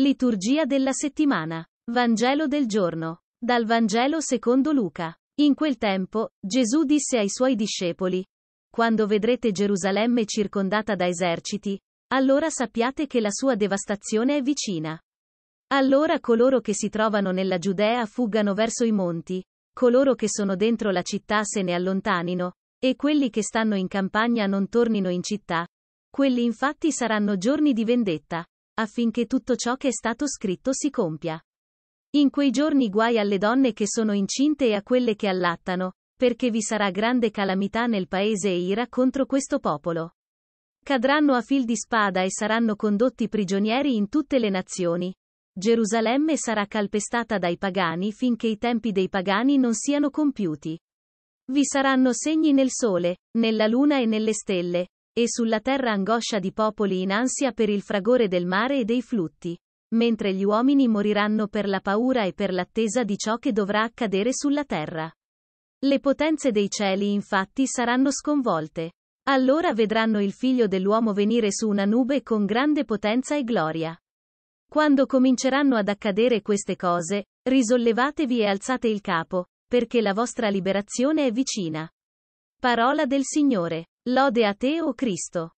Liturgia della settimana. Vangelo del giorno. Dal Vangelo secondo Luca. In quel tempo, Gesù disse ai suoi discepoli, Quando vedrete Gerusalemme circondata da eserciti, allora sappiate che la sua devastazione è vicina. Allora coloro che si trovano nella Giudea fuggano verso i monti, coloro che sono dentro la città se ne allontanino, e quelli che stanno in campagna non tornino in città. Quelli infatti saranno giorni di vendetta, affinché tutto ciò che è stato scritto si compia. In quei giorni guai alle donne che sono incinte e a quelle che allattano, perché vi sarà grande calamità nel paese e ira contro questo popolo. Cadranno a fil di spada e saranno condotti prigionieri in tutte le nazioni. Gerusalemme sarà calpestata dai pagani finché i tempi dei pagani non siano compiuti. Vi saranno segni nel sole, nella luna e nelle stelle, e sulla terra angoscia di popoli in ansia per il fragore del mare e dei flutti. Mentre gli uomini moriranno per la paura e per l'attesa di ciò che dovrà accadere sulla terra. Le potenze dei cieli infatti saranno sconvolte. Allora vedranno il figlio dell'uomo venire su una nube con grande potenza e gloria. Quando cominceranno ad accadere queste cose, risollevatevi e alzate il capo, perché la vostra liberazione è vicina. Parola del Signore. Lode a te o Cristo.